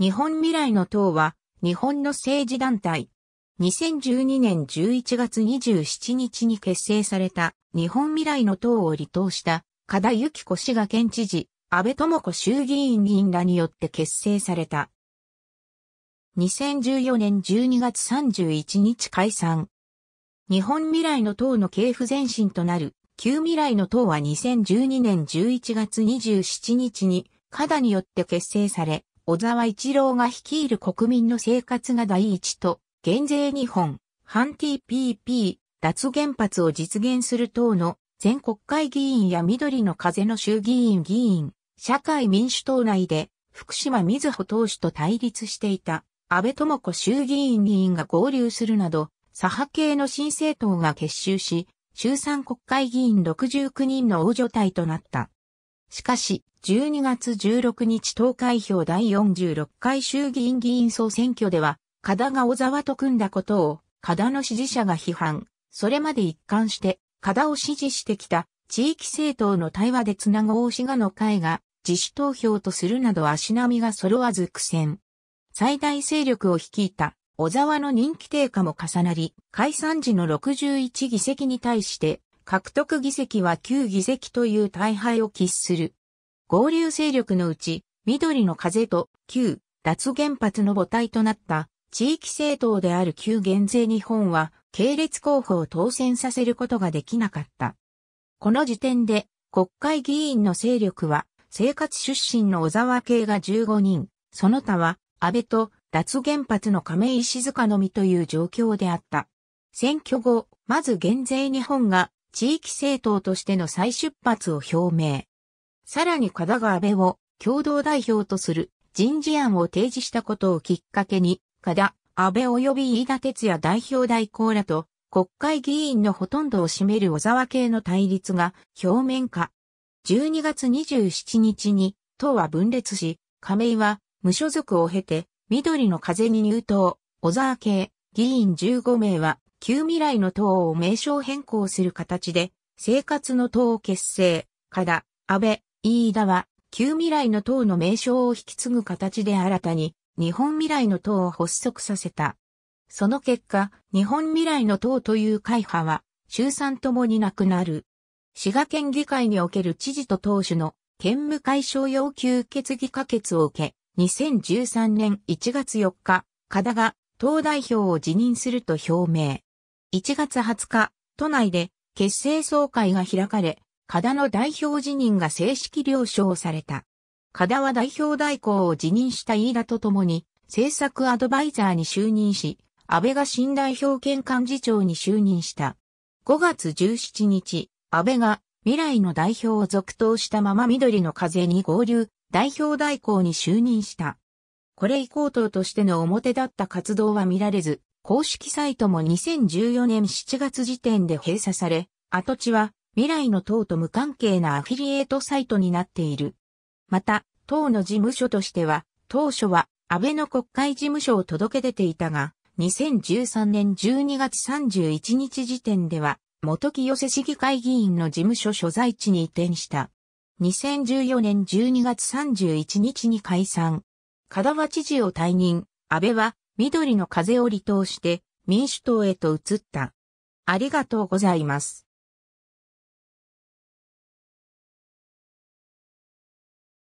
日本未来の党は、日本の政治団体。2012年11月27日に結成された日本未来の党を離党した加田幸子氏が県知事、安倍智子衆議院議員らによって結成された。2014年12月31日解散。日本未来の党の系譜前進となる旧未来の党は2012年11月27日に加田によって結成され、小沢一郎が率いる国民の生活が第一と、減税日本、反 TPP、脱原発を実現する党の全国会議員や緑の風の衆議院議員、社会民主党内で福島瑞穂党首と対立していた安倍智子衆議院議員が合流するなど、左派系の新政党が結集し、衆参国会議員69人の大所帯となった。しかし、12月16日投開票第46回衆議院議員総選挙では、加田が小沢と組んだことを、加田の支持者が批判。それまで一貫して、加田を支持してきた地域政党の対話でつなごう志賀の会が自主投票とするなど足並みが揃わず苦戦。最大勢力を率いた小沢の人気低下も重なり、解散時の61議席に対して獲得議席は9議席という大敗を喫する。合流勢力のうち、緑の風と旧脱原発の母体となった地域政党である旧減税日本は系列候補を当選させることができなかった。この時点で国会議員の勢力は生活出身の小沢系が15人、その他は安倍と脱原発の亀井静香のみという状況であった。選挙後、まず減税日本が地域政党としての再出発を表明。さらにが川部を共同代表とする人事案を提示したことをきっかけに、田、安倍及び飯田哲也代表代行らと国会議員のほとんどを占める小沢系の対立が表面化。12月27日に党は分裂し、亀井は無所属を経て緑の風に入党、小沢系議員15名は旧未来の党を名称変更する形で、生活の党を結成、加田、安倍、飯田は、旧未来の党の名称を引き継ぐ形で新たに、日本未来の党を発足させた。その結果、日本未来の党という会派は、衆参ともになくなる。滋賀県議会における知事と党首の兼務解消要求決議可決を受け、2013年1月4日、加田が党代表を辞任すると表明。1月20日、都内で結成総会が開かれ、加田の代表辞任が正式了承された。加田は代表代行を辞任した飯田と共に、政策アドバイザーに就任し、安倍が新代表兼幹事長に就任した。5月17日、安倍が未来の代表を続投したまま緑の風に合流、代表代行に就任した。これ以降党としての表立った活動は見られず、公式サイトも2014年7月時点で閉鎖され、跡地は未来の党と無関係なアフィリエイトサイトになっている。また、党の事務所としては、当初は安倍の国会事務所を届け出ていたが、2013年12月31日時点では、元清瀬市議会議員の事務所所在地に移転した。2014年12月31日に解散。門和知事を退任。安倍は緑の風を離党して民主党へと移った。ありがとうございます。